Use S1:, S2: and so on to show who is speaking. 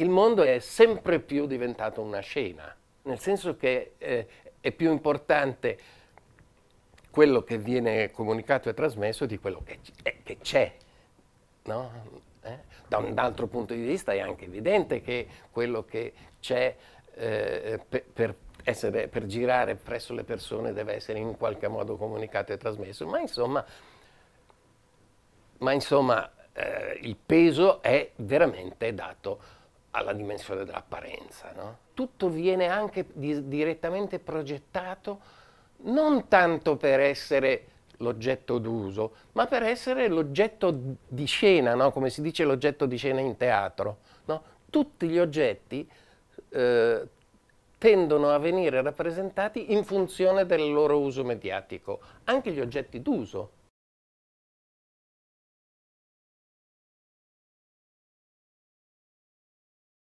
S1: il mondo è
S2: sempre più diventato una scena, nel senso che eh, è più importante quello che viene comunicato e trasmesso di quello che eh, c'è. No? Eh? Da un altro punto di vista è anche evidente che quello che c'è eh, per, per, essere, per girare presso le persone deve essere in qualche modo comunicato e trasmesso, ma insomma, ma insomma eh, il peso è veramente dato alla dimensione dell'apparenza. No? Tutto viene anche di direttamente progettato non tanto per essere l'oggetto d'uso, ma per essere l'oggetto di scena, no? come si dice l'oggetto di scena in teatro. No? Tutti gli oggetti eh, tendono a venire rappresentati in funzione del
S1: loro uso mediatico, anche gli oggetti d'uso.